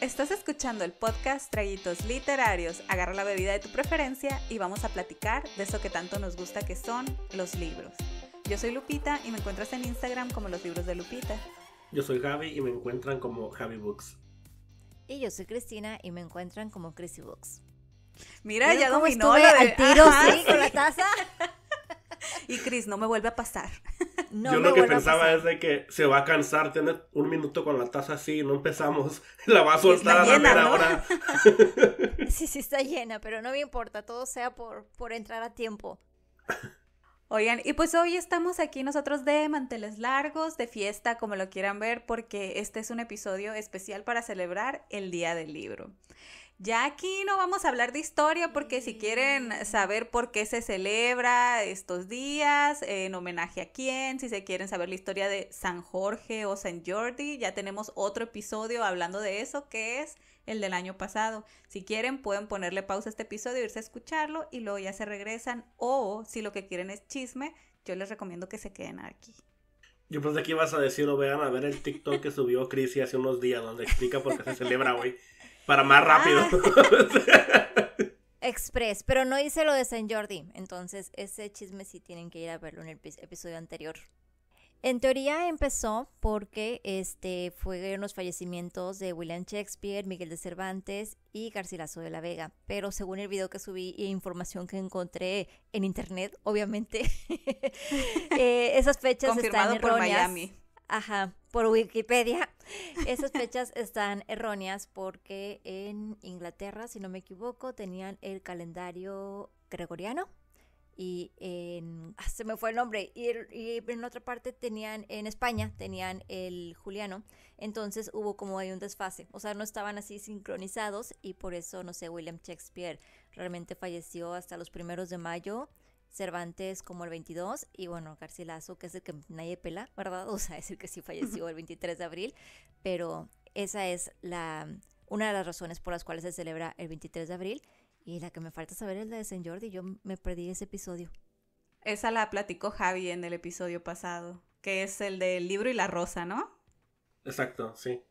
Estás escuchando el podcast Traguitos Literarios. Agarra la bebida de tu preferencia y vamos a platicar de eso que tanto nos gusta que son los libros. Yo soy Lupita y me encuentras en Instagram como los libros de Lupita. Yo soy Javi y me encuentran como Javi Books. Y yo soy Cristina y me encuentran como Chrissy Books. Mira, ya dominó el al tiro, con la taza. y Cris, no me vuelve a pasar. Yo lo que pensaba es de que se va a cansar, tener un minuto con la taza así, no empezamos, la va a soltar a la llena, sí, sí está llena, pero no me importa, todo sea por, por entrar a tiempo. Oigan, y pues hoy estamos aquí nosotros de manteles largos, de fiesta, como lo quieran ver, porque este es un episodio especial para celebrar el Día del Libro. Ya aquí no vamos a hablar de historia porque si quieren mm. saber por qué se celebra estos días, en homenaje a quién, si se quieren saber la historia de San Jorge o San Jordi, ya tenemos otro episodio hablando de eso que es el del año pasado. Si quieren pueden ponerle pausa a este episodio, irse a escucharlo y luego ya se regresan o si lo que quieren es chisme, yo les recomiendo que se queden aquí. Yo pensé aquí vas a decir o vean a ver el TikTok que subió y hace unos días donde explica por qué se celebra hoy para más rápido. Ah. Express, pero no hice lo de Saint Jordi, entonces ese chisme sí tienen que ir a verlo en el episodio anterior. En teoría empezó porque este fueron los fallecimientos de William Shakespeare, Miguel de Cervantes y Garcilaso de la Vega. Pero según el video que subí e información que encontré en internet, obviamente, eh, esas fechas están erróneas. Por Miami. Ajá, por Wikipedia. Esas fechas están erróneas porque en Inglaterra, si no me equivoco, tenían el calendario gregoriano y en, ah, se me fue el nombre, y, en otra parte tenían, en España tenían el juliano, entonces hubo como ahí un desfase, o sea, no estaban así sincronizados y por eso, no sé, William Shakespeare realmente falleció hasta los primeros de mayo Cervantes como el 22 y bueno, Garcilaso, que es el que nadie pela, ¿verdad? O sea, es el que sí falleció el 23 de abril, pero esa es la, una de las razones por las cuales se celebra el 23 de abril y la que me falta saber es la de San Jordi, yo me perdí ese episodio. Esa la platicó Javi en el episodio pasado, que es el del libro y la rosa, ¿no? Exacto, sí.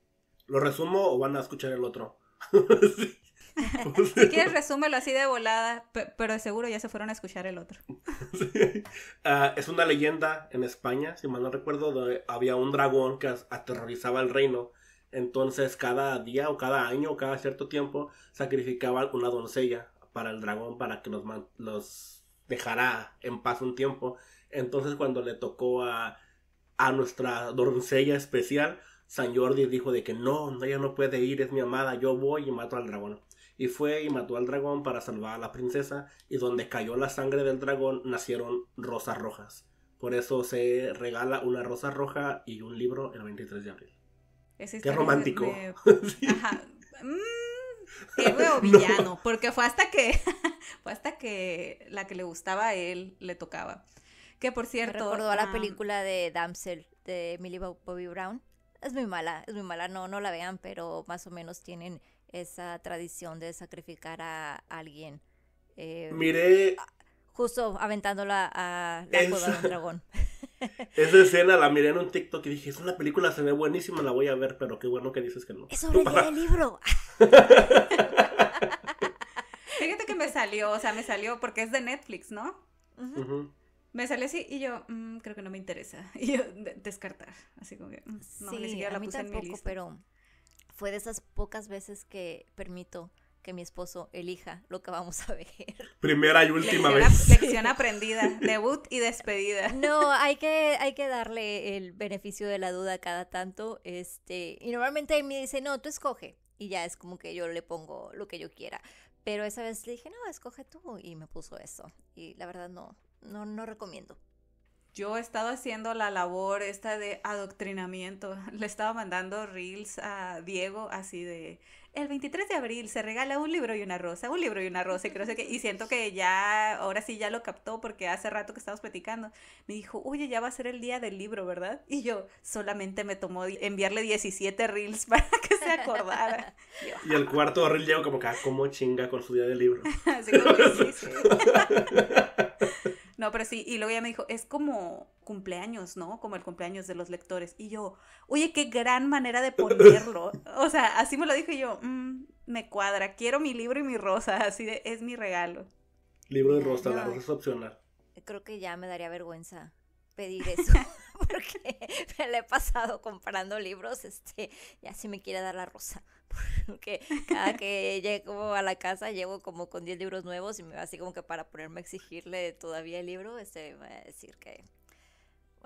¿Lo resumo o van a escuchar el otro? sí. si quieres, resúmelo así de volada, pero seguro ya se fueron a escuchar el otro. Ah, es una leyenda en España, si mal no recuerdo, había un dragón que aterrorizaba el reino. Entonces, cada día o cada año o cada cierto tiempo sacrificaban una doncella para el dragón para que los, los dejará en paz un tiempo. Entonces, cuando le tocó a, a nuestra doncella especial, San Jordi dijo de que no, ella no puede ir, es mi amada, yo voy y mato al dragón y fue y mató al dragón para salvar a la princesa, y donde cayó la sangre del dragón nacieron rosas rojas. Por eso se regala una rosa roja y un libro el 23 de abril. Qué romántico. Mm, qué villano, porque fue hasta que hasta que la que le gustaba a él le tocaba. Que por cierto, recordó la ah, película de Damsel de Millie Bobby Brown. Es muy mala, es muy mala, no no la vean, pero más o menos tienen esa tradición de sacrificar a alguien. Eh, Miré. Justo aventándola a la del dragón. Esa escena la miré en un TikTok y dije, es una película, se ve buenísima, la voy a ver, pero qué bueno que dices que no. Es sobre el libro. Fíjate que me salió, o sea, me salió porque es de Netflix, ¿no? Me salió así y yo, mm, creo que no me interesa. Y yo, descartar. Así como que, no, sí, la pero fue de esas pocas veces que permito que mi esposo elija lo que vamos a ver. Primera y última vez. lección aprendida, debut y despedida. No, hay que, hay que darle el beneficio de la duda cada tanto. Este, y normalmente me dice, no, tú escoge. Y ya es como que yo le pongo lo que yo quiera. Pero esa vez le dije, no, escoge tú. Y me puso eso. Y la verdad no, no, no recomiendo. Yo he estado haciendo la labor esta de adoctrinamiento. Le estaba mandando reels a Diego así de el 23 de abril se regala un libro y una rosa, un libro y una rosa, y creo que y siento que ya ahora sí ya lo captó porque hace rato que estábamos platicando. Me dijo, "Oye, ya va a ser el día del libro, ¿verdad?" Y yo solamente me tomó enviarle 17 reels para que se acordara. y el ah". cuarto reel llegó como que ah, como chinga con su día del libro. Así sí. No, pero sí, y luego ella me dijo, es como cumpleaños, ¿no? Como el cumpleaños de los lectores. Y yo, oye, qué gran manera de ponerlo. O sea, así me lo dije yo, mm, me cuadra, quiero mi libro y mi rosa, así de, es mi regalo. Libro de rosa, la rosa es opcional. Creo que ya me daría vergüenza pedir eso. porque me la he pasado comprando libros, este, ya así me quiere dar la rosa, porque cada que llego a la casa llego como con 10 libros nuevos y me va así como que para ponerme a exigirle todavía el libro, este, me va a decir que,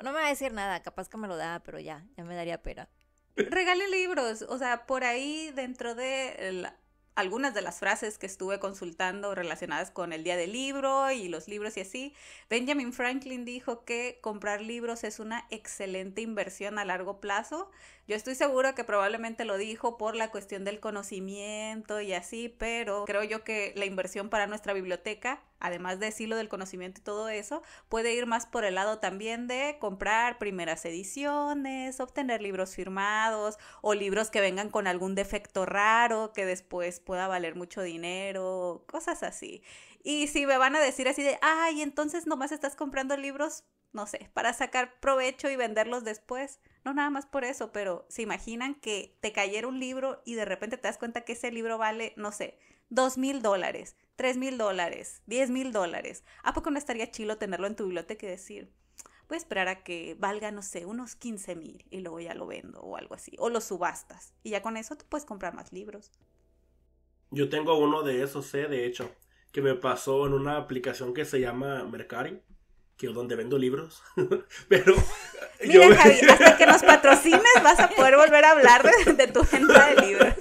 no me va a decir nada, capaz que me lo da, pero ya, ya me daría pena. Regale libros, o sea, por ahí dentro de la, algunas de las frases que estuve consultando relacionadas con el día del libro y los libros y así, Benjamin Franklin dijo que comprar libros es una excelente inversión a largo plazo yo estoy seguro que probablemente lo dijo por la cuestión del conocimiento y así, pero creo yo que la inversión para nuestra biblioteca, además de decirlo del conocimiento y todo eso, puede ir más por el lado también de comprar primeras ediciones, obtener libros firmados o libros que vengan con algún defecto raro que después pueda valer mucho dinero, cosas así. Y si me van a decir así de, ay, entonces nomás estás comprando libros, no sé, para sacar provecho y venderlos después. No nada más por eso, pero se imaginan que te cayera un libro y de repente te das cuenta que ese libro vale, no sé, dos mil dólares, tres mil dólares, diez mil dólares. ¿A poco no estaría chilo tenerlo en tu biblioteca y decir, voy a esperar a que valga, no sé, unos quince mil y luego ya lo vendo o algo así, o lo subastas y ya con eso tú puedes comprar más libros. Yo tengo uno de esos, sé, eh, de hecho que me pasó en una aplicación que se llama Mercari, que es donde vendo libros. Pero. yo... Javi, hasta que nos patrocines vas a poder volver a hablar de, tu venta de libros.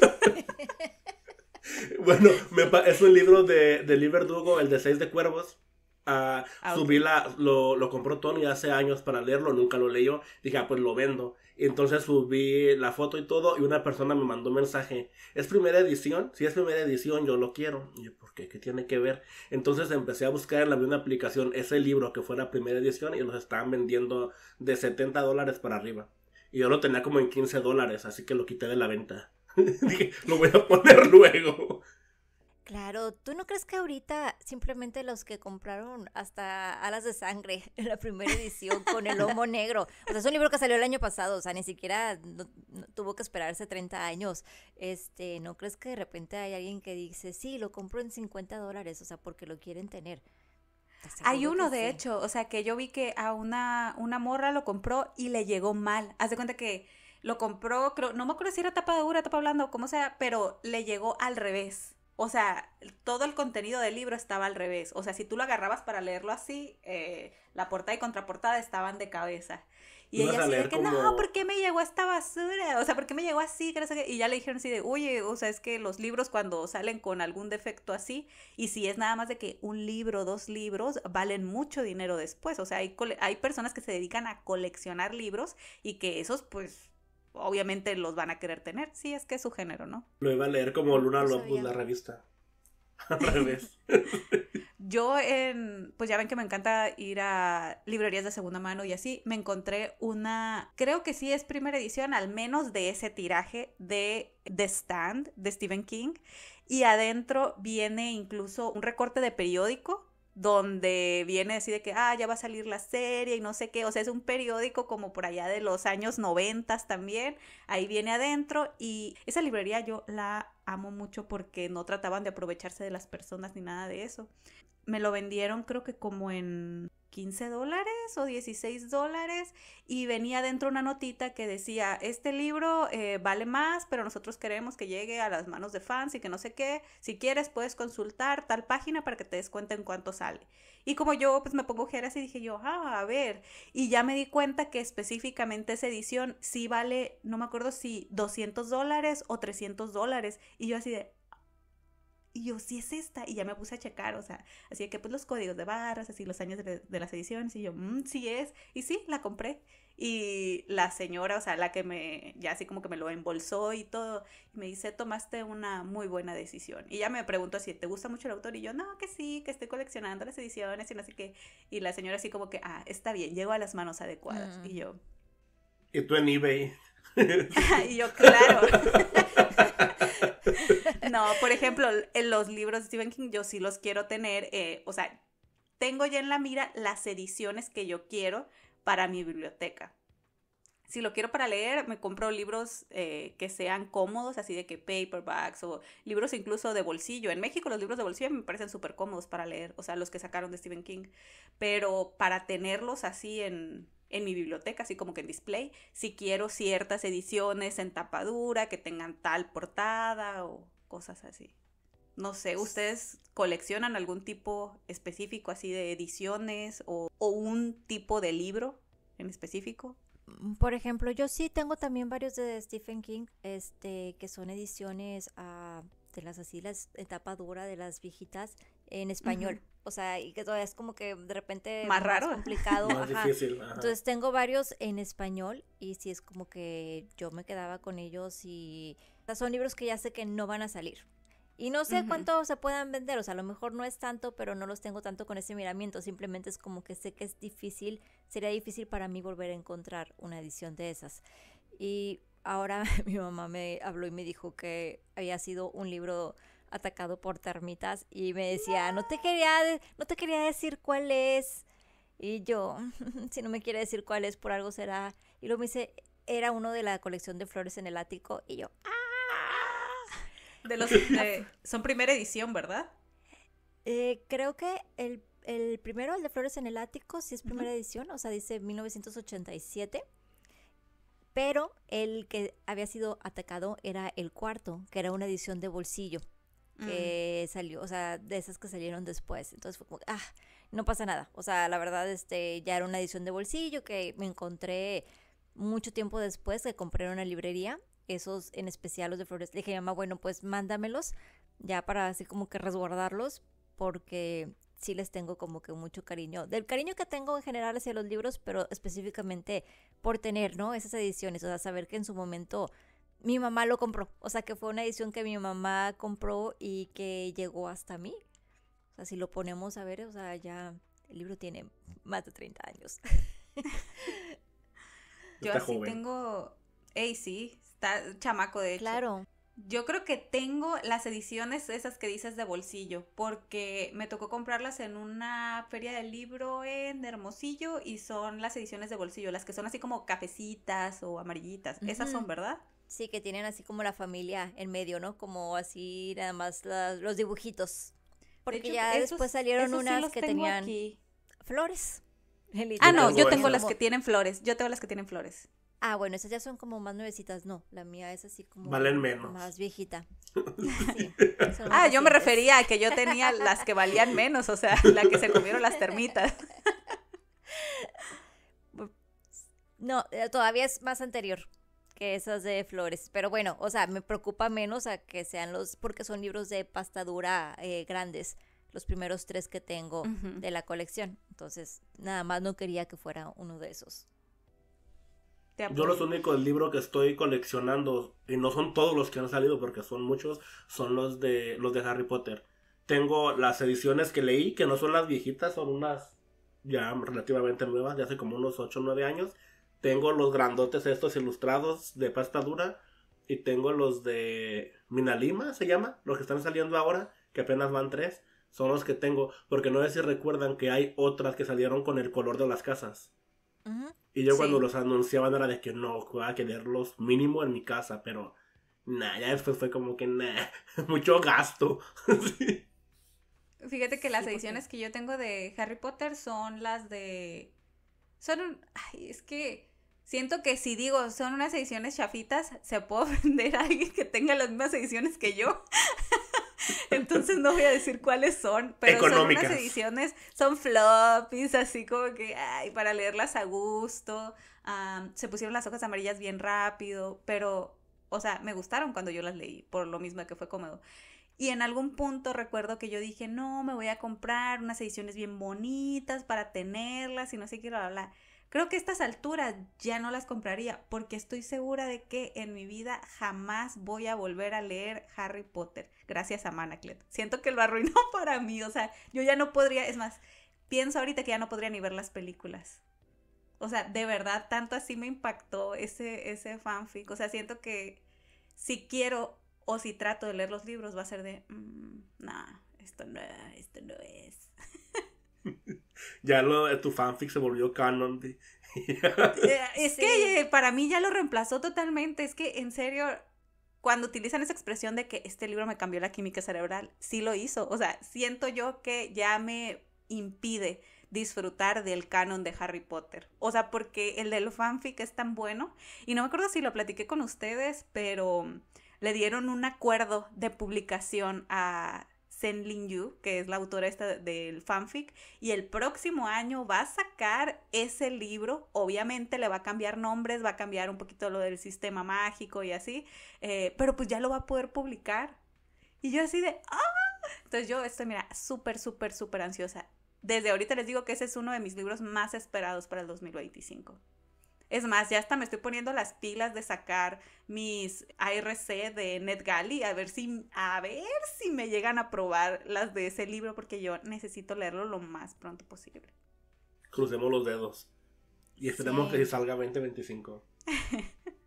bueno, me es un libro de, de Liber el de Seis de Cuervos. Uh, lo, lo compró Tony hace años para leerlo, nunca lo leyó. Dije, ah, pues lo vendo. Entonces subí la foto y todo y una persona me mandó un mensaje. Es primera edición, si es primera edición yo lo quiero. Y yo, ¿por qué? ¿Qué tiene que ver? Entonces empecé a buscar en la misma aplicación ese libro que fuera primera edición y los estaban vendiendo de 70 dólares para arriba. Y yo lo tenía como en 15 dólares, así que lo quité de la venta. Dije, lo voy a poner luego. Claro, ¿tú no crees que ahorita simplemente los que compraron hasta Alas de Sangre en la primera edición con el lomo negro? O sea, es un libro que salió el año pasado, o sea, ni siquiera tuvo que esperarse 30 años. Este, ¿no crees que de repente hay alguien que dice, sí, lo compro en 50 dólares, o sea, porque lo quieren tener? Hay uno, de hecho, o sea, que yo vi que a una, una morra lo compró y le llegó mal. Haz de cuenta que lo compró, no me acuerdo si era tapa dura, tapa blanda como sea, pero le llegó al revés o sea, todo el contenido del libro estaba al revés. O sea, si tú lo agarrabas para leerlo así, eh, la portada y contraportada estaban de cabeza. Y ella así de que, no, ¿por qué me llegó esta basura? O sea, ¿por qué me llegó así? Y ya le dijeron así de, oye, o sea, es que los libros cuando salen con algún defecto así, y si es nada más de que un libro, dos libros, valen mucho dinero después. O sea, hay, hay personas que se dedican a coleccionar libros y que esos, pues, obviamente los van a querer tener, si sí, es que es su género, ¿no? Lo iba a leer como Luna la revista. Al revés. Yo en, pues ya ven que me encanta ir a librerías de segunda mano y así, me encontré una, creo que sí es primera edición, al menos de ese tiraje de The Stand de Stephen King. Y adentro viene incluso un recorte de periódico donde viene así de que, ah, ya va a salir la serie y no sé qué, o sea, es un periódico como por allá de los años noventas también, ahí viene adentro y esa librería yo la amo mucho porque no trataban de aprovecharse de las personas ni nada de eso. Me lo vendieron creo que como en 15 dólares o 16 dólares y venía dentro una notita que decía, este libro eh, vale más, pero nosotros queremos que llegue a las manos de fans y que no sé qué, si quieres puedes consultar tal página para que te des cuenta en cuánto sale. Y como yo pues me pongo jeras y dije yo, ah, a ver, y ya me di cuenta que específicamente esa edición sí vale, no me acuerdo si 200 dólares o 300 dólares, y yo así de, y yo, sí es esta. Y ya me puse a checar, o sea, así que pues los códigos de barras, así los años de, las ediciones. Y yo, mmm, sí es. Y sí, la compré. Y la señora, o sea, la que me, ya así como que me lo embolsó y todo, me dice, tomaste una muy buena decisión. Y ya me preguntó si ¿te gusta mucho el autor? Y yo, no, que sí, que estoy coleccionando las ediciones y no sé qué. Y la señora así como que, ah, está bien, llegó a las manos adecuadas. Y mm. yo... Y tú en eBay. y yo, claro. No, por ejemplo, en los libros de Stephen King yo sí los quiero tener, eh, o sea, tengo ya en la mira las ediciones que yo quiero para mi biblioteca. Si lo quiero para leer, me compro libros eh, que sean cómodos, así de que paperbacks o libros incluso de bolsillo. En México los libros de bolsillo me parecen súper cómodos para leer, o sea, los que sacaron de Stephen King. Pero para tenerlos así en, en mi biblioteca, así como que en display, si quiero ciertas ediciones en tapadura, que tengan tal portada o cosas así. No sé, ¿ustedes coleccionan algún tipo específico así de ediciones o, un tipo de libro en específico? Mm, por ejemplo, yo sí tengo también varios de Stephen King, este, que son ediciones ah, de las así, las etapa dura de las viejitas en español o sea, y que todavía es como que de repente más, raro, más complicado. más difícil. Entonces tengo varios en español y sí es como que yo me quedaba con ellos y o son libros que ya sé que no van a salir. Y no sé cuánto se puedan vender, o sea, a lo mejor no es tanto, pero no los tengo tanto con ese miramiento, simplemente es como que sé que es difícil, sería difícil para mí volver a encontrar una edición de esas. Y ahora mi mamá me habló y me dijo que había sido un libro atacado por termitas y me decía, no, te quería, no te quería decir cuál es. Y yo, si no me quiere decir cuál es, por algo será. Y luego me dice, era uno de la colección de flores en el ático. Y yo, De son primera edición, ¿verdad? Eh, creo que el, primero, el de flores en el ático, sí es primera edición, o sea, dice 1987. Pero el que había sido atacado era el cuarto, que era una edición de bolsillo. Mm. que salió, o sea, de esas que salieron después. Entonces fue como, ah, no pasa nada. O sea, la verdad, este, ya era una edición de bolsillo que me encontré mucho tiempo después que compré en una librería. Esos en especial los de flores. Le dije a mamá, bueno, pues mándamelos ya para así como que resguardarlos porque sí les tengo como que mucho cariño. Del cariño que tengo en general hacia los libros, pero específicamente por tener, ¿no? Esas ediciones, o sea, saber que en su momento mi mamá lo compró. O sea que fue una edición que mi mamá compró y que llegó hasta mí. O sea, si lo ponemos a ver, o sea, ya el libro tiene más de 30 años. Yo así tengo. Ey, sí, está chamaco de hecho. Claro. Yo creo que tengo las ediciones esas que dices de bolsillo, porque me tocó comprarlas en una feria del libro en Hermosillo y son las ediciones de bolsillo, las que son así como cafecitas o amarillitas. Esas son, ¿verdad? Sí, que tienen así como la familia en medio, ¿no? Como así nada más los dibujitos. Porque ya después salieron unas que tenían aquí. flores. Ah, no, yo tengo las que tienen flores. Yo tengo las que tienen flores. Ah, bueno, esas ya son como más nuevecitas. No, la mía es así como. Más viejita. ah, yo me refería a que yo tenía las que valían menos, o sea, la que se comieron las termitas. No, eh, todavía es más anterior que esas de flores. Pero bueno, o sea, me preocupa menos a que sean los, porque son libros de pastadura eh, grandes, los primeros tres que tengo de la colección. Entonces, nada más no quería que fuera uno de esos. Yo los únicos libros que estoy coleccionando, y no son todos los que han salido porque son muchos, son los de los de Harry Potter. Tengo las ediciones que leí, que no son las viejitas, son unas ya relativamente nuevas, de hace como unos 8 o 9 años, tengo los grandotes estos ilustrados de pasta dura. Y tengo los de Minalima, se llama. Los que están saliendo ahora, que apenas van tres. Son los que tengo. Porque no sé si recuerdan que hay otras que salieron con el color de las casas. Y yo cuando los anunciaban era de que no, voy a quererlos mínimo en mi casa. Pero nah, ya después fue como que mucho gasto. Fíjate que las ediciones que yo tengo de Harry Potter son las de... Son... Ay, es que siento que si digo son unas ediciones chafitas, se puede ofender a alguien que tenga las mismas ediciones que yo. Entonces no voy a decir cuáles son, pero son unas ediciones, son floppies, así como que, ay, para leerlas a gusto. se pusieron las hojas amarillas bien rápido, pero, o sea, me gustaron cuando yo las leí, por lo mismo que fue cómodo. Y en algún punto recuerdo que yo dije, no, me voy a comprar unas ediciones bien bonitas para tenerlas y no sé qué, bla. Creo que estas alturas ya no las compraría porque estoy segura de que en mi vida jamás voy a volver a leer Harry Potter. Gracias a Manaclet. Siento que lo arruinó para mí, o sea, yo ya no podría, es más, pienso ahorita que ya no podría ni ver las películas. O sea, de verdad, tanto así me impactó ese, ese fanfic. O sea, siento que si quiero o si trato de leer los libros va a ser de, mm, esto no, esto no es. ya lo, tu fanfic se volvió canon. Eh, es que eh, para mí ya lo reemplazó totalmente. Es que en serio, cuando utilizan esa expresión de que este libro me cambió la química cerebral, sí lo hizo. O sea, siento yo que ya me impide disfrutar del canon de Harry Potter. O sea, porque el del fanfic es tan bueno. Y no me acuerdo si lo platiqué con ustedes, pero le dieron un acuerdo de publicación a Sen Lin Yu, que es la autora esta del fanfic, y el próximo año va a sacar ese libro, obviamente le va a cambiar nombres, va a cambiar un poquito lo del sistema mágico y así, eh, pero pues ya lo va a poder publicar. Y yo así de, ¡ah! Entonces yo estoy, mira, súper, súper, súper ansiosa. Desde ahorita les digo que ese es uno de mis libros más esperados para el 2025. Es más, ya hasta me estoy poniendo las pilas de sacar mis ARC de NetGalley a ver si a ver si me llegan a probar las de ese libro porque yo necesito leerlo lo más pronto posible. Crucemos los dedos y esperemos que salga 2025.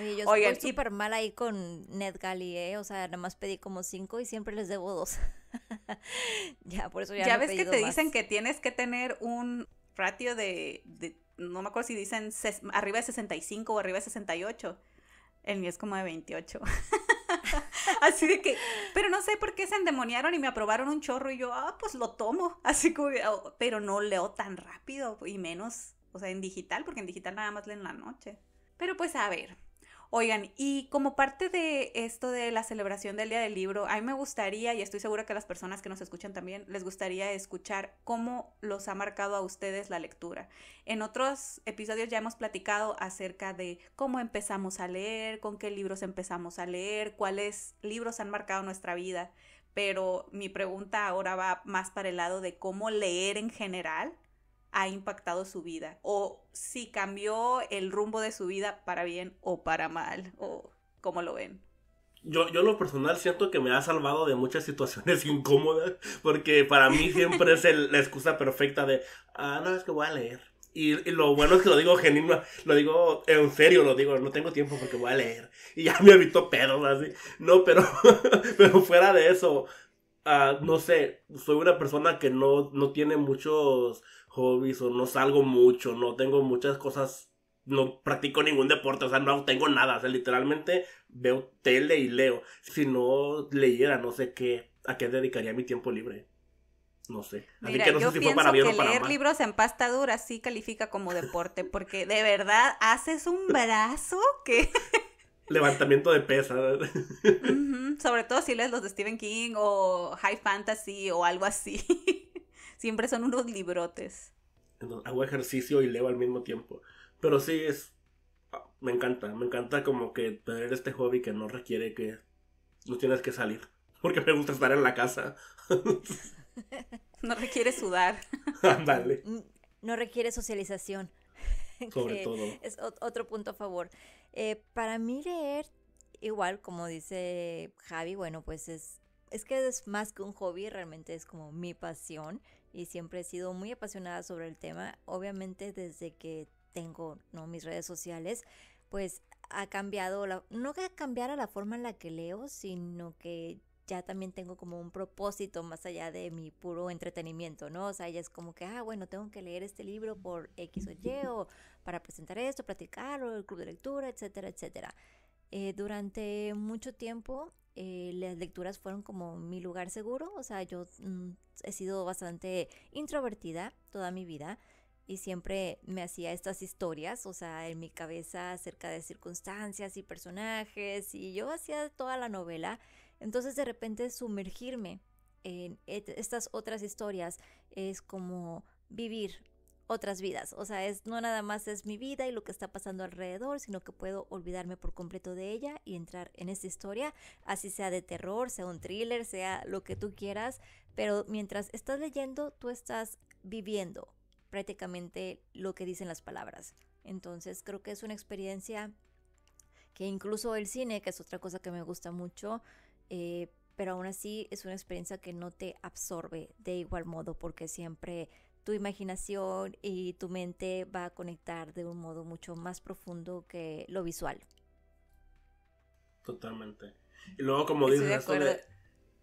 Oye, yo estoy súper mal ahí con NetGalley, ¿eh? O sea, nada más pedí como cinco y siempre les debo dos. ya, por eso ya Ya ves que te dicen que tienes que tener un ratio de no me acuerdo si dicen arriba de 65 o arriba de 68. El mío es como de 28. Así de que, pero no sé por qué se endemoniaron y me aprobaron un chorro y yo, ah, pues lo tomo. Así que, oh, pero no leo tan rápido y menos, o sea, en digital, porque en digital nada más leen la noche. Pero pues a ver, Oigan, y como parte de esto de la celebración del Día del Libro, a mí me gustaría, y estoy segura que las personas que nos escuchan también, les gustaría escuchar cómo los ha marcado a ustedes la lectura. En otros episodios ya hemos platicado acerca de cómo empezamos a leer, con qué libros empezamos a leer, cuáles libros han marcado nuestra vida, pero mi pregunta ahora va más para el lado de cómo leer en general ha impactado su vida o si cambió el rumbo de su vida para bien o para mal o como lo ven. Yo, yo lo personal siento que me ha salvado de muchas situaciones incómodas porque para mí siempre es la excusa perfecta de, ah, no, es que voy a leer. Y, lo bueno es que lo digo genuino, lo digo en serio, lo digo, no tengo tiempo porque voy a leer. Y ya me evito pedos así. No, pero, pero fuera de eso, ah, no sé, soy una persona que no, no tiene muchos hobbies o no salgo mucho, no tengo muchas cosas, no practico ningún deporte, o sea, no tengo nada, o sea, literalmente veo tele y leo. Si no leyera, no sé qué, a qué dedicaría mi tiempo libre. No sé. Así que no sé si fue para bien para leer libros en pasta dura sí califica como deporte, porque de verdad haces un brazo que... Levantamiento de pesa. Sobre todo si lees los de Stephen King o High Fantasy o algo así. Siempre son unos librotes. hago ejercicio y leo al mismo tiempo. Pero sí, es. Ah, me encanta, me encanta como que tener este hobby que no requiere que. No tienes que salir. Porque me gusta estar en la casa. no requiere sudar. No requiere socialización. Sobre todo. Es otro punto a favor. Eh, para mí, leer, igual, como dice Javi, bueno, pues es. Es que es más que un hobby, realmente es como mi pasión y siempre he sido muy apasionada sobre el tema. Obviamente desde que tengo mis redes sociales, pues ha cambiado, la, no que cambiado la forma en la que leo, sino que ya también tengo como un propósito más allá de mi puro entretenimiento, ¿no? O sea, ya es como que, ah, bueno, tengo que leer este libro por X o Y o para presentar esto, platicarlo, el club de lectura, etcétera, etcétera. Eh, durante mucho tiempo eh, las lecturas fueron como mi lugar seguro, o sea, yo mm, he sido bastante introvertida toda mi vida y siempre me hacía estas historias, o sea, en mi cabeza acerca de circunstancias y personajes y yo hacía toda la novela, entonces de repente sumergirme en estas otras historias es como vivir otras vidas. O sea, es no nada más es mi vida y lo que está pasando alrededor, sino que puedo olvidarme por completo de ella y entrar en esta historia, así sea de terror, sea un thriller, sea lo que tú quieras, pero mientras estás leyendo, tú estás viviendo prácticamente lo que dicen las palabras. Entonces, creo que es una experiencia que incluso el cine, que es otra cosa que me gusta mucho, eh, pero aún así es una experiencia que no te absorbe de igual modo porque siempre tu imaginación y tu mente va a conectar de un modo mucho más profundo que lo visual. Totalmente. Y luego, como dices, de,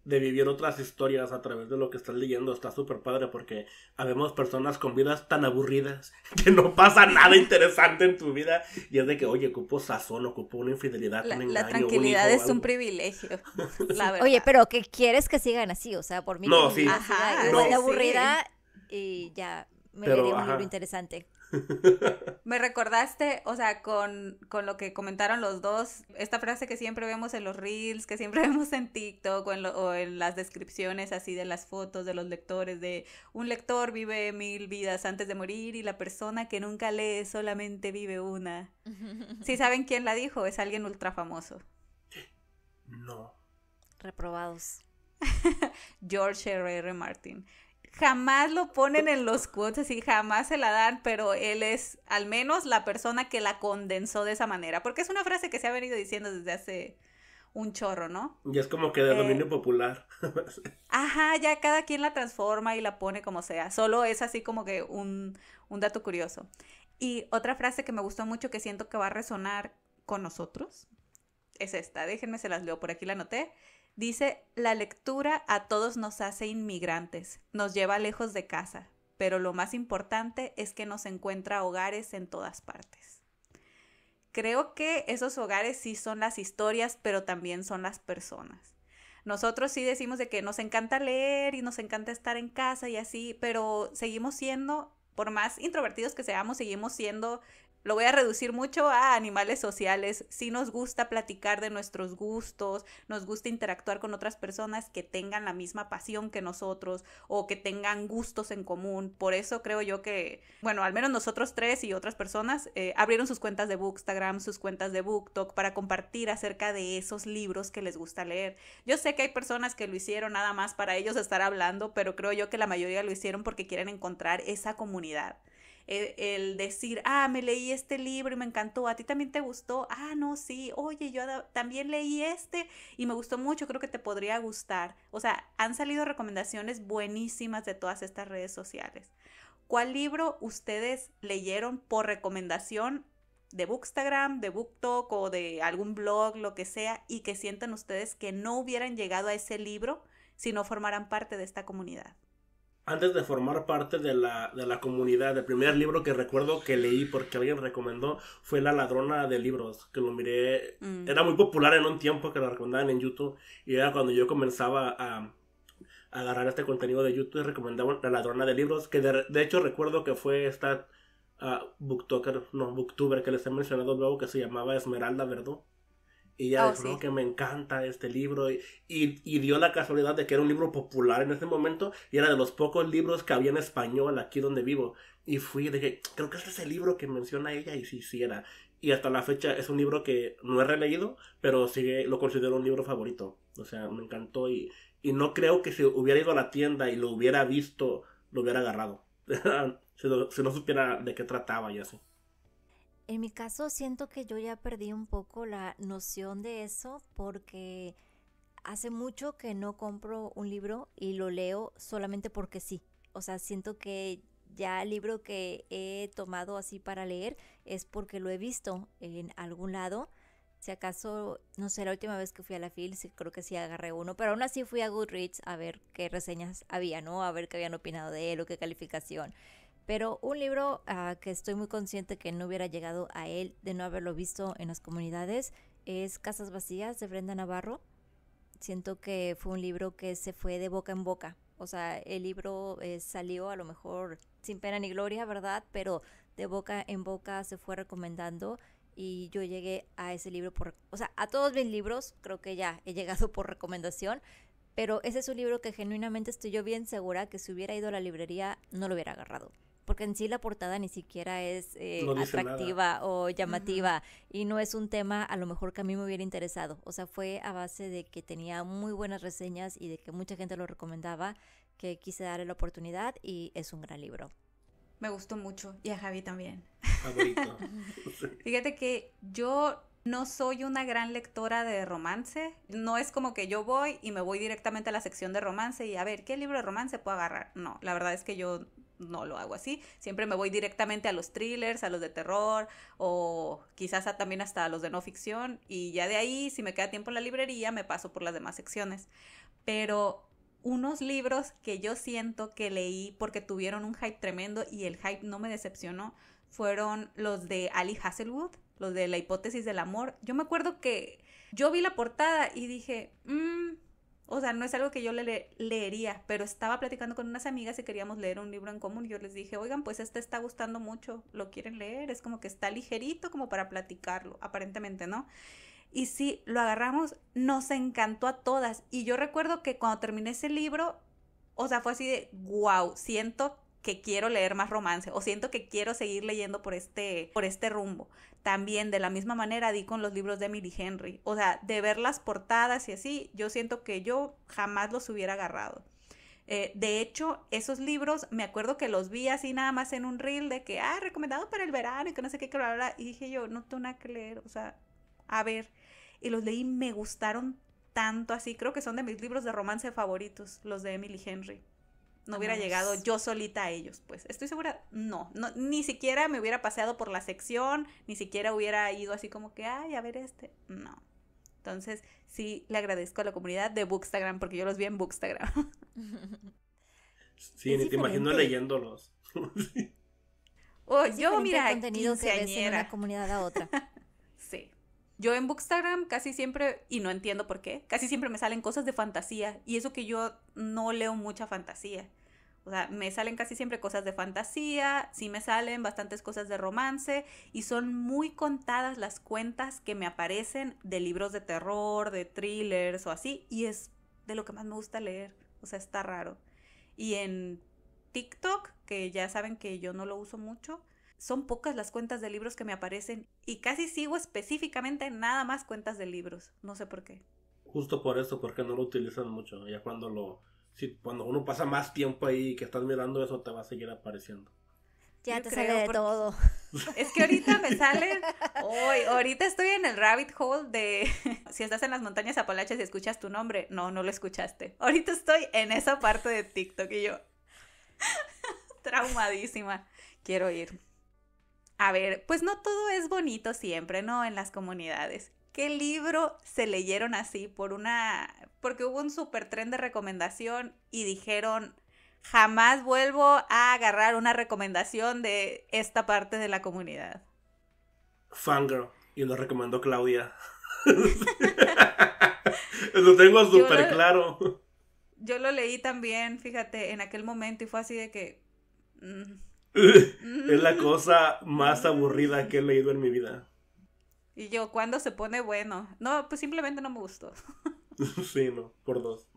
de, vivir otras historias a través de lo que estás leyendo está súper padre porque habemos personas con vidas tan aburridas que no pasa nada interesante en tu vida y es de que, oye, cupo sazón, ocupo una infidelidad. La, la tranquilidad es un privilegio. Oye, pero ¿qué quieres que sigan así, o sea, por mí. No, sí. Ajá, no, aburrida y ya me Pero, un interesante. Me recordaste, o sea, con, lo que comentaron los dos, esta frase que siempre vemos en los reels, que siempre vemos en TikTok o en, las descripciones así de las fotos de los lectores, de un lector vive mil vidas antes de morir y la persona que nunca lee solamente vive una. Si saben quién la dijo, es alguien ultra famoso. No. Reprobados. George R.R. R. Martin jamás lo ponen en los quotes, y jamás se la dan, pero él es al menos la persona que la condensó de esa manera, porque es una frase que se ha venido diciendo desde hace un chorro, ¿no? Y es como que de dominio eh, popular. ajá, ya cada quien la transforma y la pone como sea, solo es así como que un, un dato curioso. Y otra frase que me gustó mucho que siento que va a resonar con nosotros es esta, déjenme se las leo, por aquí la anoté Dice, la lectura a todos nos hace inmigrantes, nos lleva lejos de casa, pero lo más importante es que nos encuentra hogares en todas partes. Creo que esos hogares sí son las historias, pero también son las personas. Nosotros sí decimos de que nos encanta leer y nos encanta estar en casa y así, pero seguimos siendo, por más introvertidos que seamos, seguimos siendo lo voy a reducir mucho a animales sociales. Si sí nos gusta platicar de nuestros gustos, nos gusta interactuar con otras personas que tengan la misma pasión que nosotros o que tengan gustos en común. Por eso creo yo que, bueno, al menos nosotros tres y otras personas eh, abrieron sus cuentas de Bookstagram, sus cuentas de BookTok para compartir acerca de esos libros que les gusta leer. Yo sé que hay personas que lo hicieron nada más para ellos estar hablando, pero creo yo que la mayoría lo hicieron porque quieren encontrar esa comunidad. E, el, decir, ah, me leí este libro y me encantó, a ti también te gustó, ah, no, sí, oye, yo también leí este y me gustó mucho, creo que te podría gustar. O sea, han salido recomendaciones buenísimas de todas estas redes sociales. ¿Cuál libro ustedes leyeron por recomendación de Bookstagram, de BookTok o de algún blog, lo que sea, y que sientan ustedes que no hubieran llegado a ese libro si no formaran parte de esta comunidad? antes de formar parte de la, de la comunidad, el primer libro que recuerdo que leí porque alguien recomendó fue La ladrona de libros, que lo miré, mm. era muy popular en un tiempo que lo recomendaban en YouTube y era cuando yo comenzaba a, agarrar este contenido de YouTube y recomendaban La ladrona de libros, que de, hecho recuerdo que fue esta uh, no, booktuber que les he mencionado luego que se llamaba Esmeralda verdad y ya oh, dijo, que me encanta este libro. Y, y, dio la casualidad de que era un libro popular en ese momento y era de los pocos libros que había en español aquí donde vivo. Y fui y dije, creo que este es el libro que menciona ella y si hiciera. y hasta la fecha es un libro que no he releído, pero sigue, lo considero un libro favorito. O sea, me encantó y, y no creo que si hubiera ido a la tienda y lo hubiera visto, lo hubiera agarrado. si, si no supiera de qué trataba y así. En mi caso siento que yo ya perdí un poco la noción de eso porque hace mucho que no compro un libro y lo leo solamente porque sí. O sea, siento que ya el libro que he tomado así para leer es porque lo he visto en algún lado. Si acaso, no sé, la última vez que fui a la FIL, creo que sí agarré uno, pero aún así fui a Goodreads a ver qué reseñas había, ¿no? A ver qué habían opinado de él o qué calificación pero un libro ah, que estoy muy consciente que no hubiera llegado a él de no haberlo visto en las comunidades es Casas Vacías de Brenda Navarro. Siento que fue un libro que se fue de boca en boca. O sea, el libro eh, salió a lo mejor sin pena ni gloria, ¿verdad? Pero de boca en boca se fue recomendando y yo llegué a ese libro por... O sea, a todos mis libros creo que ya he llegado por recomendación, pero ese es un libro que genuinamente estoy yo bien segura que si hubiera ido a la librería no lo hubiera agarrado porque en sí la portada ni siquiera es eh, atractiva o llamativa y no es un tema a lo mejor que a mí me hubiera interesado. O sea, fue a base de que tenía muy buenas reseñas y de que mucha gente lo recomendaba que quise darle la oportunidad y es un gran libro. Me gustó mucho y a Javi también. Ah, Fíjate que yo no soy una gran lectora de romance. No es como que yo voy y me voy directamente a la sección de romance y a ver qué libro de romance puedo agarrar. No, la verdad es que yo no lo hago así. Siempre me voy directamente a los thrillers, a los de terror o quizás también hasta a los de no ficción y ya de ahí, si me queda tiempo en la librería, me paso por las demás secciones. Pero unos libros que yo siento que leí porque tuvieron un hype tremendo y el hype no me decepcionó fueron los de Ali Hasselwood, los de la hipótesis del amor. Yo me acuerdo que yo vi la portada y dije, mmm, o sea, no es algo que yo le leería, pero estaba platicando con unas amigas y queríamos leer un libro en común. yo les dije, oigan, pues este está gustando mucho, lo quieren leer, es como que está ligerito como para platicarlo, aparentemente, ¿no? Y sí, lo agarramos, nos encantó a todas. Y yo recuerdo que cuando terminé ese libro, o sea, fue así de, wow, siento que quiero leer más romance o siento que quiero seguir leyendo por este, por este rumbo. También de la misma manera di con los libros de Emily Henry. O sea, de ver las portadas y así, yo siento que yo jamás los hubiera agarrado. Eh, de hecho, esos libros, me acuerdo que los vi así nada más en un reel de que, ah, recomendado para el verano y que no sé qué, que bla, Y dije yo, no tengo nada que leer, o sea, a ver. Y los leí, me gustaron tanto así. Creo que son de mis libros de romance favoritos, los de Emily Henry no hubiera llegado yo solita a ellos, pues. Estoy segura, no, no, ni siquiera me hubiera paseado por la sección, ni siquiera hubiera ido así como que, ay, a ver este. No. Entonces, sí le agradezco a la comunidad de Bookstagram, porque yo los vi en Bookstagram. Sí, ni te imagino leyéndolos. oh, yo, mira, que una comunidad a otra. Yo en Bookstagram casi siempre, y no entiendo por qué, casi siempre me salen cosas de fantasía. Y eso que yo no leo mucha fantasía. O sea, me salen casi siempre cosas de fantasía, sí me salen bastantes cosas de romance y son muy contadas las cuentas que me aparecen de libros de terror, de thrillers o así, y es de lo que más me gusta leer, o sea, está raro. Y en TikTok, que ya saben que yo no lo uso mucho, son pocas las cuentas de libros que me aparecen y casi sigo específicamente nada más cuentas de libros. No sé por qué. Justo por eso, porque no lo utilizan mucho. Ya cuando lo. Si, cuando uno pasa más tiempo ahí que estás mirando eso, te va a seguir apareciendo. Ya te sale de todo. Es que ahorita me salen. Hoy, ahorita estoy en el rabbit hole de si estás en las montañas apalaches y escuchas tu nombre. No, no lo escuchaste. Ahorita estoy en esa parte de TikTok y yo. Traumadísima. Quiero ir. A ver, pues no todo es bonito siempre, ¿no? En las comunidades. ¿Qué libro se leyeron así por una... porque hubo un super tren de recomendación y dijeron, jamás vuelvo a agarrar una recomendación de esta parte de la comunidad? Fangirl, y lo recomendó Claudia. lo tengo súper claro. Yo lo leí también, fíjate, en aquel momento y fue así de que... Mm, es la cosa más aburrida que he leído en mi vida. Y yo, ¿cuándo se pone bueno? No, pues simplemente no me gustó. sí, no, por dos.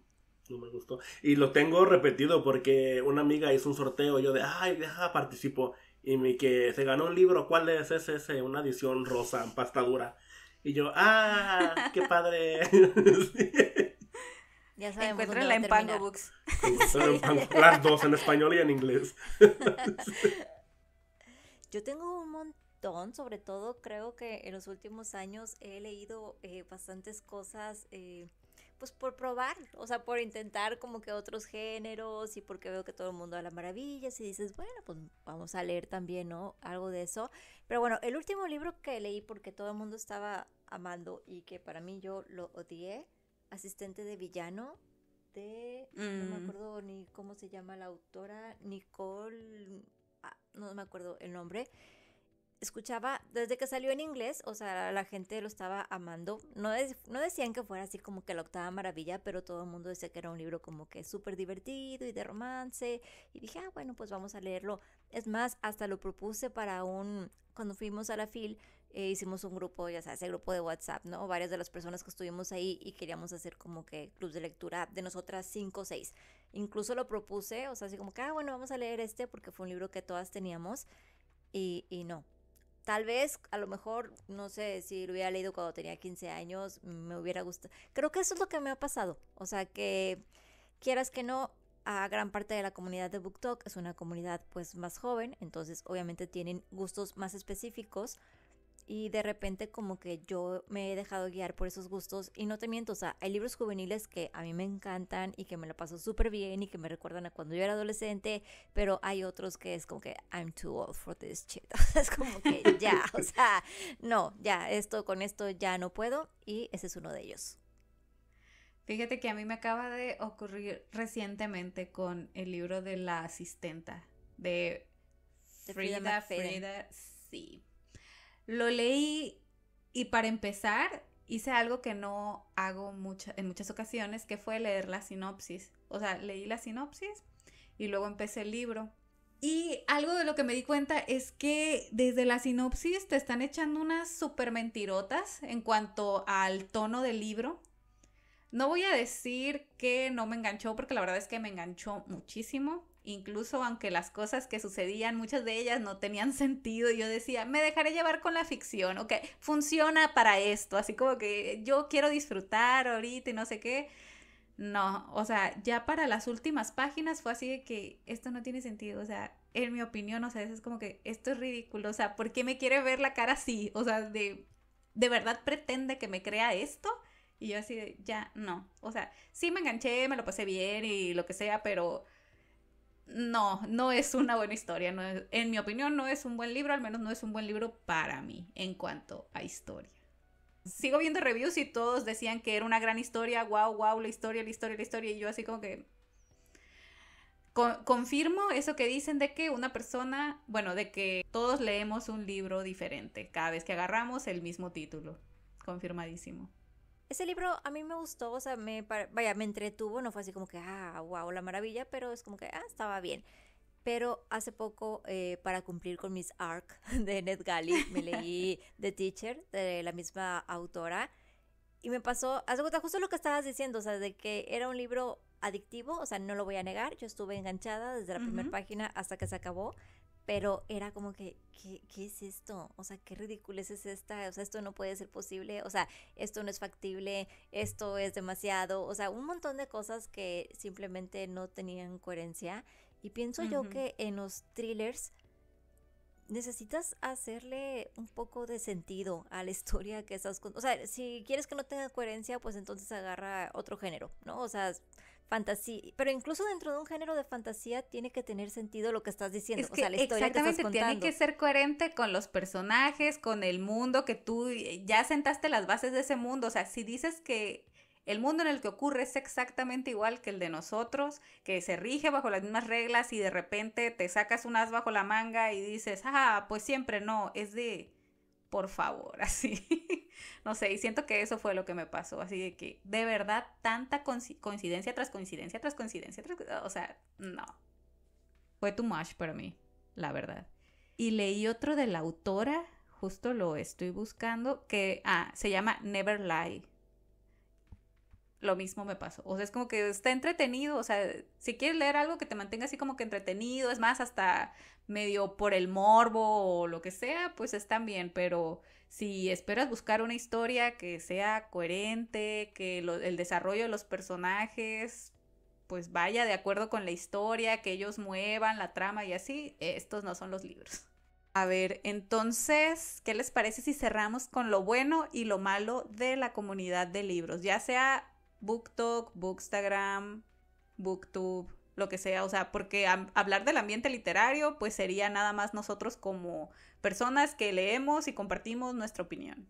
No me gustó. Y lo tengo repetido porque una amiga hizo un sorteo. yo de, ay, deja, participo. Y me que se ganó un libro. ¿Cuál es ese? ese? Una edición rosa, en pasta dura. Y yo, ah, qué padre. Ya en Pango Books. Las dos, en español y en inglés. Yo tengo un montón, sobre todo creo que en los últimos años he leído eh, bastantes cosas, eh, pues por probar, o sea, por intentar como que otros géneros y porque veo que todo el mundo la maravillas y dices, bueno, pues vamos a leer también, ¿no? Algo de eso. Pero bueno, el último libro que leí porque todo el mundo estaba amando y que para mí yo lo odié asistente de villano de, no me mm. acuerdo ni cómo se llama la autora, Nicole, ah, no me acuerdo el nombre. Escuchaba, desde que salió en inglés, o sea, la gente lo estaba amando. No, no decían que fuera así como que la octava maravilla, pero todo el mundo decía que era un libro como que súper divertido y de romance. Y dije, ah, bueno, pues vamos a leerlo. Es más, hasta lo propuse para un, cuando fuimos a la FIL, eh, hicimos un grupo, ya sabes, el grupo de WhatsApp, ¿no? Varias de las personas que estuvimos ahí y queríamos hacer como que club de lectura de nosotras cinco o seis. Incluso lo propuse, o sea, así como que, ah, bueno, vamos a leer este porque fue un libro que todas teníamos y, y no, Tal vez, a lo mejor, no sé, si lo hubiera leído cuando tenía 15 años, me hubiera gustado. Creo que eso es lo que me ha pasado. O sea, que quieras que no, a gran parte de la comunidad de BookTok es una comunidad pues más joven, entonces obviamente tienen gustos más específicos y de repente como que yo me he dejado guiar por esos gustos y no te miento, o sea, hay libros juveniles que a mí me encantan y que me lo paso súper bien y que me recuerdan a cuando yo era adolescente, pero hay otros que es como que I'm too old for this shit, es como que ya, o sea, no, ya, esto con esto ya no puedo y ese es uno de ellos. Fíjate que a mí me acaba de ocurrir recientemente con el libro de la asistenta de Frida, Frida, Frida sí lo leí y para empezar hice algo que no hago mucha, en muchas ocasiones, que fue leer la sinopsis. O sea, leí la sinopsis y luego empecé el libro. Y algo de lo que me di cuenta es que desde la sinopsis te están echando unas súper mentirotas en cuanto al tono del libro. No voy a decir que no me enganchó, porque la verdad es que me enganchó muchísimo incluso aunque las cosas que sucedían, muchas de ellas no tenían sentido, yo decía, me dejaré llevar con la ficción, ok, funciona para esto, así como que eh, yo quiero disfrutar ahorita y no sé qué. No, o sea, ya para las últimas páginas fue así de que esto no tiene sentido, o sea, en mi opinión, o sea, es como que esto es ridículo, o sea, ¿por qué me quiere ver la cara así? O sea, de, de verdad pretende que me crea esto. Y yo así de, ya, no. O sea, sí me enganché, me lo pasé bien y lo que sea, pero no, no es una buena historia. en mi opinión, no es un buen libro, al menos no es un buen libro para mí en cuanto a historia. Sigo viendo reviews y todos decían que era una gran historia, wow, wow, la historia, la historia, la historia, y yo así como que... confirmo eso que dicen de que una persona, bueno, de que todos leemos un libro diferente cada vez que agarramos el mismo título. Confirmadísimo. Ese libro a mí me gustó, o sea, me, vaya, me entretuvo, no fue así como que, ah, wow, la maravilla, pero es como que, ah, estaba bien. Pero hace poco, eh, para cumplir con mis ARC de Ned Gali, me leí The Teacher, de la misma autora, y me pasó, hace cuenta, justo lo que estabas diciendo, o sea, de que era un libro adictivo, o sea, no lo voy a negar, yo estuve enganchada desde la primera página hasta que se acabó, pero era como que, ¿qué, es esto? O sea, qué ridiculez es esta, o sea, esto no puede ser posible, o sea, esto no es factible, esto es demasiado, o sea, un montón de cosas que simplemente no tenían coherencia. Y pienso yo que en los thrillers necesitas hacerle un poco de sentido a la historia que estás contando. O sea, si quieres que no tenga coherencia, pues entonces agarra otro género, ¿no? O sea, fantasía, pero incluso dentro de un género de fantasía tiene que tener sentido lo que estás diciendo, o sea, la historia exactamente, que estás tiene que ser coherente con los personajes, con el mundo que tú eh, ya sentaste las bases de ese mundo, o sea, si dices que el mundo en el que ocurre es exactamente igual que el de nosotros, que se rige bajo las mismas reglas y de repente te sacas un as bajo la manga y dices, ah, pues siempre no, es de por favor, así. no sé, y siento que eso fue lo que me pasó, así que de verdad tanta coincidencia tras coincidencia tras coincidencia, tras, o sea, no. Fue too much para mí, la verdad. Y leí otro de la autora, justo lo estoy buscando, que ah, se llama Never Lie lo mismo me pasó. O sea, es como que está entretenido, o sea, si quieres leer algo que te mantenga así como que entretenido, es más, hasta medio por el morbo o lo que sea, pues es bien, pero si esperas buscar una historia que sea coherente, que el desarrollo de los personajes pues vaya de acuerdo con la historia, que ellos muevan la trama y así, estos no son los libros. A ver, entonces, ¿qué les parece si cerramos con lo bueno y lo malo de la comunidad de libros? Ya sea BookTok, Bookstagram, BookTube, lo que sea, o sea, porque hablar del ambiente literario pues sería nada más nosotros como personas que leemos y compartimos nuestra opinión.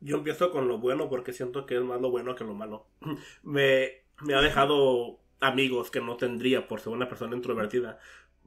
Yo empiezo con lo bueno porque siento que es más lo bueno que lo malo. Me, me ha dejado amigos que no tendría por ser una persona introvertida.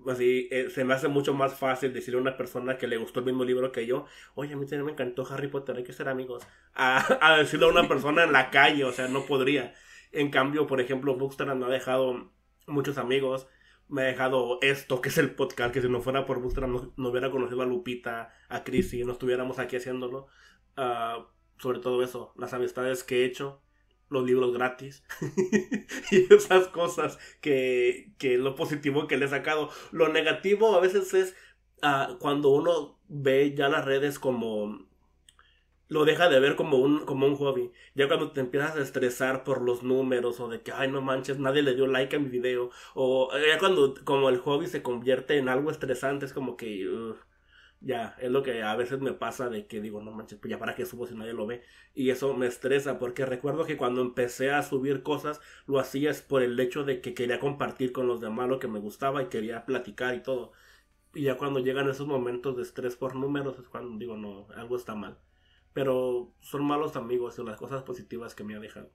Así, pues eh, se me hace mucho más fácil decirle a una persona que le gustó el mismo libro que yo, oye, a mí también me encantó Harry Potter, hay que ser amigos, a, decirlo decirle a una persona en la calle, o sea, no podría. En cambio, por ejemplo, Bookstagram me ha dejado muchos amigos, me ha dejado esto, que es el podcast, que si no fuera por Bookstagram no, no, hubiera conocido a Lupita, a Chris, y no estuviéramos aquí haciéndolo. Ah, sobre todo eso, las amistades que he hecho, los libros gratis y esas cosas que, que lo positivo que le he sacado. Lo negativo a veces es ah, cuando uno ve ya las redes como lo deja de ver como un, como un hobby. Ya cuando te empiezas a estresar por los números o de que, ay, no manches, nadie le dio like a mi video. O ya cuando como el hobby se convierte en algo estresante, es como que... Ya, es lo que a veces me pasa de que digo, no manches, pues ya para qué subo si nadie lo ve. Y eso me estresa porque recuerdo que cuando empecé a subir cosas, lo hacía es por el hecho de que quería compartir con los demás lo que me gustaba y quería platicar y todo. Y ya cuando llegan esos momentos de estrés por números es cuando digo, no, algo está mal. Pero son malos amigos y las cosas positivas que me ha dejado.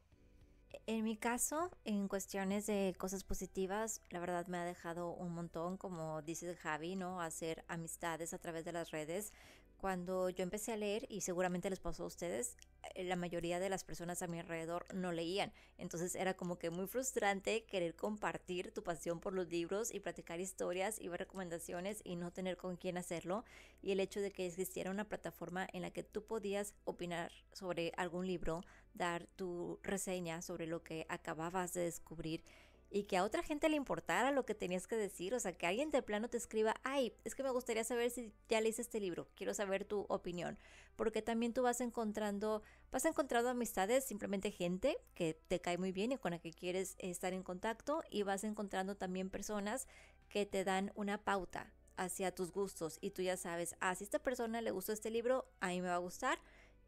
En mi caso, en cuestiones de cosas positivas, la verdad me ha dejado un montón, como dice Javi, ¿no? Hacer amistades a través de las redes. Cuando yo empecé a leer, y seguramente les pasó a ustedes, la mayoría de las personas a mi alrededor no leían. Entonces era como que muy frustrante querer compartir tu pasión por los libros y practicar historias y ver recomendaciones y no tener con quién hacerlo. Y el hecho de que existiera una plataforma en la que tú podías opinar sobre algún libro, dar tu reseña sobre lo que acababas de descubrir y que a otra gente le importara lo que tenías que decir, o sea, que alguien de plano te escriba, ay, es que me gustaría saber si ya leíste este libro, quiero saber tu opinión, porque también tú vas encontrando, vas encontrando amistades, simplemente gente que te cae muy bien y con la que quieres estar en contacto, y vas encontrando también personas que te dan una pauta hacia tus gustos y tú ya sabes, ah, si esta persona le gustó este libro, a mí me va a gustar,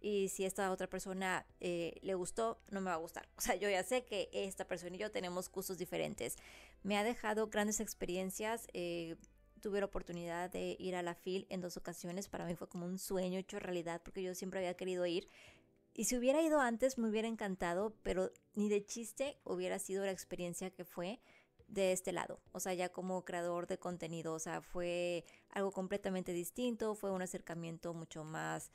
y si esta otra persona eh, le gustó, no me va a gustar. O sea, yo ya sé que esta persona y yo tenemos gustos diferentes. Me ha dejado grandes experiencias. Eh, tuve la oportunidad de ir a la FIL en dos ocasiones. Para mí fue como un sueño hecho realidad porque yo siempre había querido ir. Y si hubiera ido antes me hubiera encantado, pero ni de chiste hubiera sido la experiencia que fue de este lado, o sea, ya como creador de contenido, o sea, fue algo completamente distinto, fue un acercamiento mucho más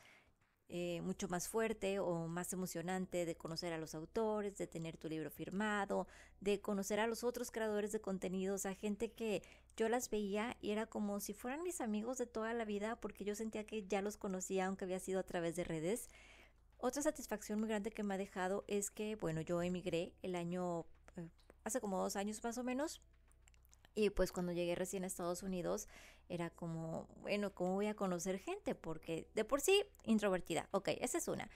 eh, mucho más fuerte o más emocionante de conocer a los autores, de tener tu libro firmado, de conocer a los otros creadores de contenidos, a gente que yo las veía y era como si fueran mis amigos de toda la vida porque yo sentía que ya los conocía aunque había sido a través de redes. Otra satisfacción muy grande que me ha dejado es que, bueno, yo emigré el año, eh, hace como dos años más o menos, y pues cuando llegué recién a Estados Unidos, era como, bueno, ¿cómo voy a conocer gente? Porque de por sí, introvertida. Ok, esa es una.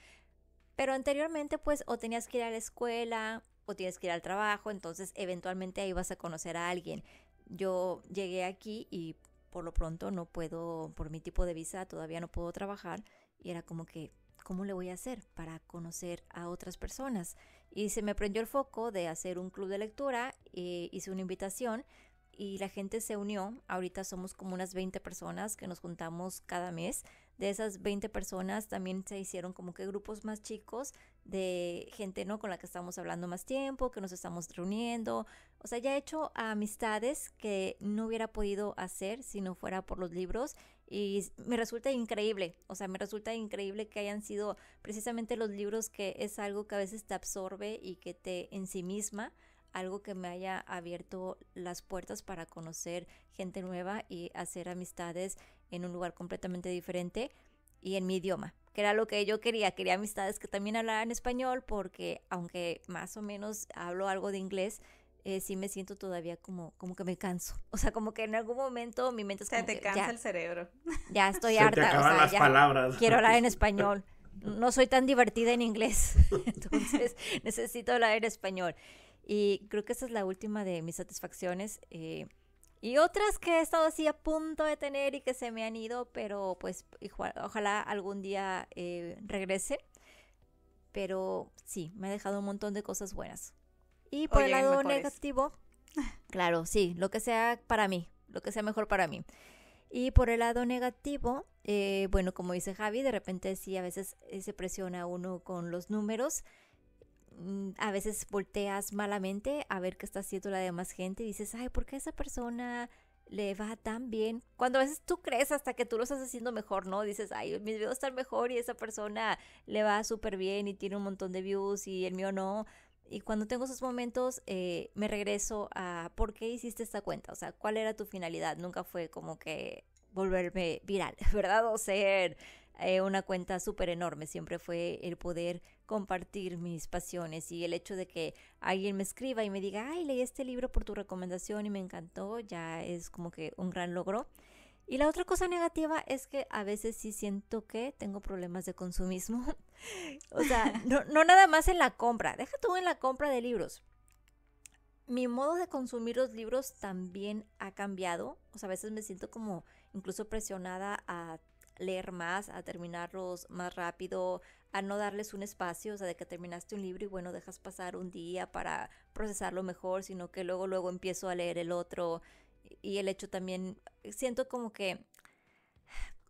Pero anteriormente, pues, o tenías que ir a la escuela, o tienes que ir al trabajo, entonces eventualmente ahí vas a conocer a alguien. Yo llegué aquí y por lo pronto no puedo, por mi tipo de visa todavía no puedo trabajar y era como que, ¿cómo le voy a hacer para conocer a otras personas? Y se me prendió el foco de hacer un club de lectura, e hice una invitación y la gente se unió. Ahorita somos como unas 20 personas que nos juntamos cada mes. De esas 20 personas también se hicieron como que grupos más chicos de gente, ¿no? Con la que estamos hablando más tiempo, que nos estamos reuniendo. O sea, ya he hecho amistades que no hubiera podido hacer si no fuera por los libros. Y me resulta increíble, o sea, me resulta increíble que hayan sido precisamente los libros que es algo que a veces te absorbe y que te en Sí misma algo que me haya abierto las puertas para conocer gente nueva y hacer amistades en un lugar completamente diferente y en mi idioma, que era lo que yo quería. Quería amistades que también hablaran español porque aunque más o menos hablo algo de inglés, eh, sí me siento todavía como, como que me canso. O sea, como que en algún momento mi mente es como Se te cansa el cerebro. Ya estoy harta. Te acaban palabras. Quiero hablar en español. No soy tan divertida en inglés. Entonces necesito hablar en español. Y creo que esa es la última de mis satisfacciones. Eh, y otras que he estado así a punto de tener y que se me han ido, pero pues ojalá algún día eh, regrese. Pero sí, me ha dejado un montón de cosas buenas. Y por el lado negativo, claro, sí, lo que sea para mí, lo que sea mejor para mí. Y por el lado negativo, eh, bueno, como dice Javi, de repente sí, a veces se presiona uno con los números. Mm, a veces volteas malamente a ver qué está haciendo la demás gente y dices, ay, ¿por qué esa persona le va tan bien? Cuando a veces tú crees hasta que tú lo estás haciendo mejor, ¿no? Dices, ay, mis videos están mejor y esa persona le va súper bien y tiene un montón de views y el mío no. Y cuando tengo esos momentos, eh, me regreso a por qué hiciste esta cuenta, o sea, cuál era tu finalidad. Nunca fue como que volverme viral, ¿verdad? O ser eh, una cuenta súper enorme, siempre fue el poder compartir mis pasiones y el hecho de que alguien me escriba y me diga, ay, leí este libro por tu recomendación y me encantó, ya es como que un gran logro. Y la otra cosa negativa es que a veces sí siento que tengo problemas de consumismo. o sea, no, no nada más en la compra, deja tú en la compra de libros mi modo de consumir los libros también ha cambiado. O sea, a veces me siento como incluso presionada a leer más, a terminarlos más rápido, a no darles un espacio, o sea, de que terminaste un libro y bueno, dejas pasar un día para procesarlo mejor, sino que luego, luego empiezo a leer el otro. Y el hecho también, siento como que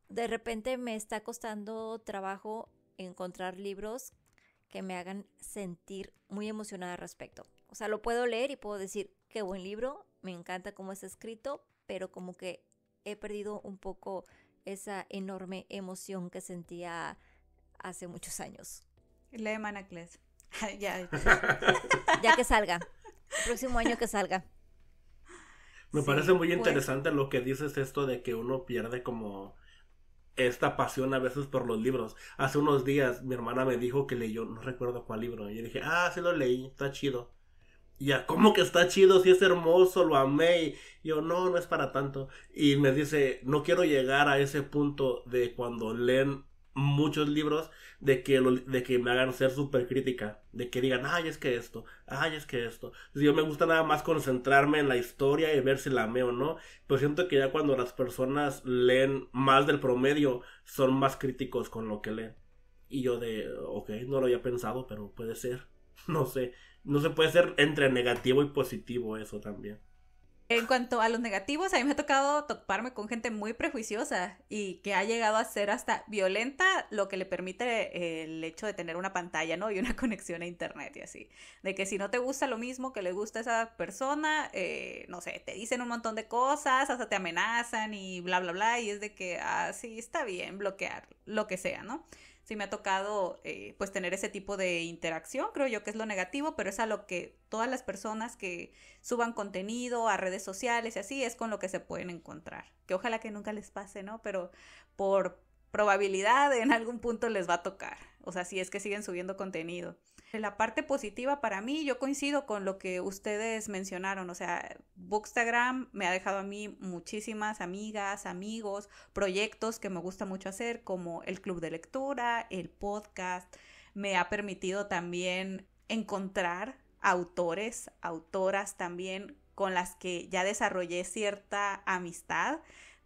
de repente me está costando trabajo encontrar libros que me hagan sentir muy emocionada al respecto. O sea, lo puedo leer y puedo decir, qué buen libro, me encanta cómo es escrito, pero como que he perdido un poco esa enorme emoción que sentía hace muchos años. Lee Manacles. ya. que salga. El próximo año que salga. Me parece muy pues. interesante lo que dices esto de que uno pierde como esta pasión a veces por los libros. Hace unos días mi hermana me dijo que leyó, no recuerdo cuál libro, y yo dije, ah, sí lo leí, está chido ya, ¿cómo que está chido? Si es hermoso, lo amé. Y yo, no, no es para tanto. Y me dice, no quiero llegar a ese punto de cuando leen muchos libros de que, de que me hagan ser súper crítica, de que digan, ay, es que esto, ay, es que esto. yo me gusta nada más concentrarme en la historia y ver si la amé o no, pero siento que ya cuando las personas leen más del promedio, son más críticos con lo que leen. Y yo de, ok, no lo había pensado, pero puede ser. No sé, no se puede ser entre negativo y positivo eso también. En cuanto a los negativos, a mí me ha tocado toparme con gente muy prejuiciosa y que ha llegado a ser hasta violenta, lo que le permite eh, el hecho de tener una pantalla, ¿no? Y una conexión a internet y así. De que si no te gusta lo mismo que le gusta a esa persona, eh, no sé, te dicen un montón de cosas, hasta te amenazan y bla, bla, bla. Y es de que, ah, sí, está bien bloquear lo que sea, ¿no? sí me ha tocado eh, pues tener ese tipo de interacción, creo yo que es lo negativo, pero es a lo que todas las personas que suban contenido a redes sociales y así es con lo que se pueden encontrar. Que ojalá que nunca les pase, ¿no? Pero por probabilidad en algún punto les va a tocar, o sea, si es que siguen subiendo contenido. La parte positiva para mí, yo coincido con lo que ustedes mencionaron, o sea, Bookstagram me ha dejado a mí muchísimas amigas, amigos, proyectos que me gusta mucho hacer, como el club de lectura, el podcast, me ha permitido también encontrar autores, autoras también con las que ya desarrollé cierta amistad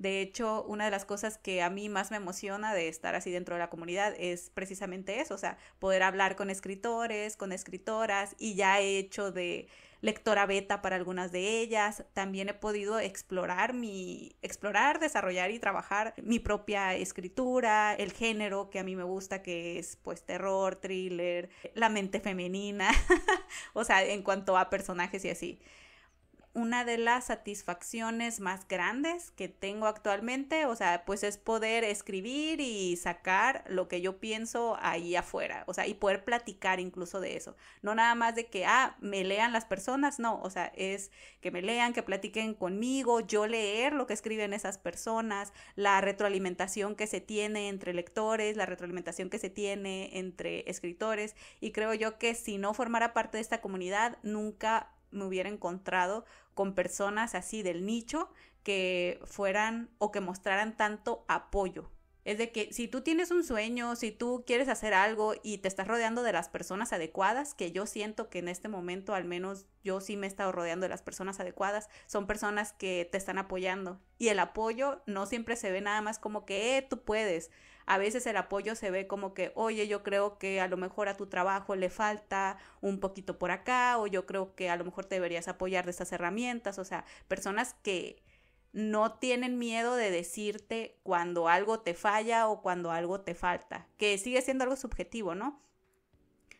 de hecho, una de las cosas que a mí más me emociona de estar así dentro de la comunidad es precisamente eso, o sea, poder hablar con escritores, con escritoras y ya he hecho de lectora beta para algunas de ellas. También he podido explorar mi explorar, desarrollar y trabajar mi propia escritura, el género que a mí me gusta que es pues terror, thriller, la mente femenina, o sea, en cuanto a personajes y así una de las satisfacciones más grandes que tengo actualmente, o sea, pues es poder escribir y sacar lo que yo pienso ahí afuera, o sea, y poder platicar incluso de eso. No nada más de que, ah, me lean las personas, no, o sea, es que me lean, que platiquen conmigo, yo leer lo que escriben esas personas, la retroalimentación que se tiene entre lectores, la retroalimentación que se tiene entre escritores, y creo yo que si no formara parte de esta comunidad, nunca me hubiera encontrado con personas así del nicho que fueran o que mostraran tanto apoyo. Es de que si tú tienes un sueño, si tú quieres hacer algo y te estás rodeando de las personas adecuadas, que yo siento que en este momento al menos yo sí me he estado rodeando de las personas adecuadas, son personas que te están apoyando. Y el apoyo no siempre se ve nada más como que eh, tú puedes, a veces el apoyo se ve como que, oye, yo creo que a lo mejor a tu trabajo le falta un poquito por acá, o yo creo que a lo mejor te deberías apoyar de estas herramientas, o sea, personas que no tienen miedo de decirte cuando algo te falla o cuando algo te falta, que sigue siendo algo subjetivo, ¿no?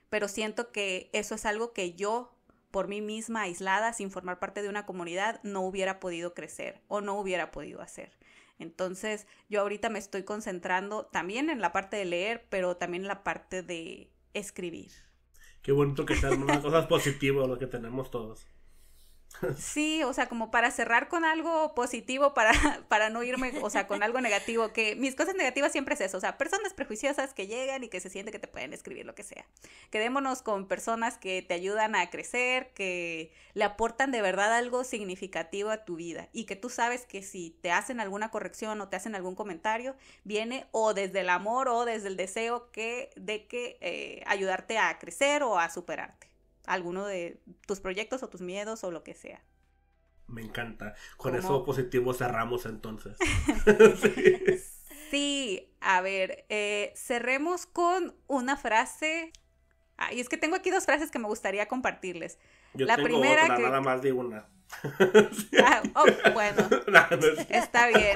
Pero siento que eso es algo que yo por mí misma, aislada, sin formar parte de una comunidad, no hubiera podido crecer o no hubiera podido hacer. Entonces, yo ahorita me estoy concentrando también en la parte de leer, pero también en la parte de escribir. Qué bonito que sean unas cosas positivas lo que tenemos todos. Sí, o sea, como para cerrar con algo positivo, para, para no irme, o sea, con algo negativo, que mis cosas negativas siempre es eso, o sea, personas prejuiciosas que llegan y que se sienten que te pueden escribir lo que sea. Quedémonos con personas que te ayudan a crecer, que le aportan de verdad algo significativo a tu vida y que tú sabes que si te hacen alguna corrección o te hacen algún comentario, viene o desde el amor o desde el deseo que, de que eh, ayudarte a crecer o a superarte alguno de tus proyectos o tus miedos o lo que sea. Me encanta. Con eso positivo cerramos entonces. sí. a ver, eh, cerremos con una frase. y es que tengo aquí dos frases que me gustaría compartirles. la primera nada más de una. ah, oh, bueno, está bien.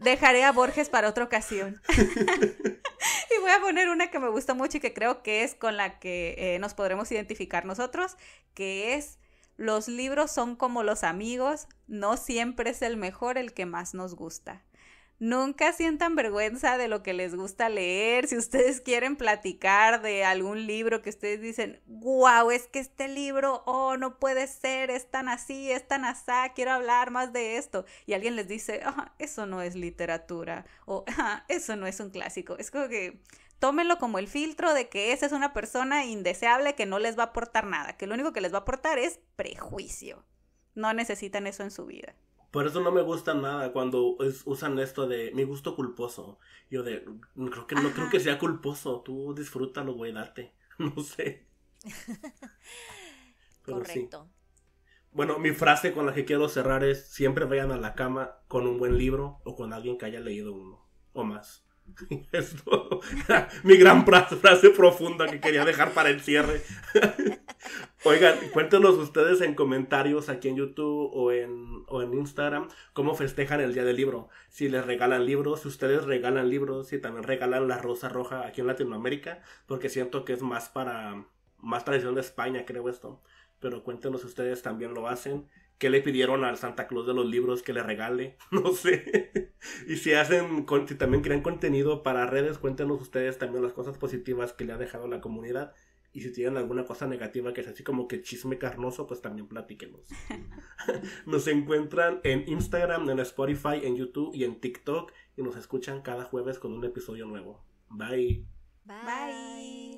Dejaré a Borges para otra ocasión. y voy a poner una que me gusta mucho y que creo que es con la que eh, nos podremos identificar nosotros, que es, los libros son como los amigos, no siempre es el mejor el que más nos gusta. Nunca sientan vergüenza de lo que les gusta leer. Si ustedes quieren platicar de algún libro que ustedes dicen, wow, es que este libro, oh, no puede ser, es tan así, es tan asá, quiero hablar más de esto. Y alguien les dice, eso no es literatura o eso no es un clásico. Es como que tómenlo como el filtro de que esa es una persona indeseable que no les va a aportar nada, que lo único que les va a aportar es prejuicio. No necesitan eso en su vida. Por eso no me gusta nada cuando usan esto de mi gusto culposo. Yo de, creo que no creo que sea culposo. Tú disfrútalo, güey, date. No sé. Correcto. Bueno, mi frase con la que quiero cerrar es, siempre vayan a la cama con un buen libro o con alguien que haya leído uno o más. Mi gran frase, profunda que quería dejar para el cierre. Oigan, cuéntenos ustedes en comentarios aquí en YouTube o en, o en Instagram cómo festejan el Día del Libro. Si les regalan libros, si ustedes regalan libros, si también regalan la Rosa Roja aquí en Latinoamérica, porque siento que es más para, más tradición de España, creo esto. Pero cuéntenos ustedes también lo hacen ¿Qué le pidieron al Santa Claus de los libros que le regale, no sé. y si hacen, si también crean contenido para redes, cuéntenos ustedes también las cosas positivas que le ha dejado la comunidad. Y si tienen alguna cosa negativa que es así como que chisme carnoso, pues también platíquenos. nos encuentran en Instagram, en Spotify, en YouTube y en TikTok. Y nos escuchan cada jueves con un episodio nuevo. Bye. Bye.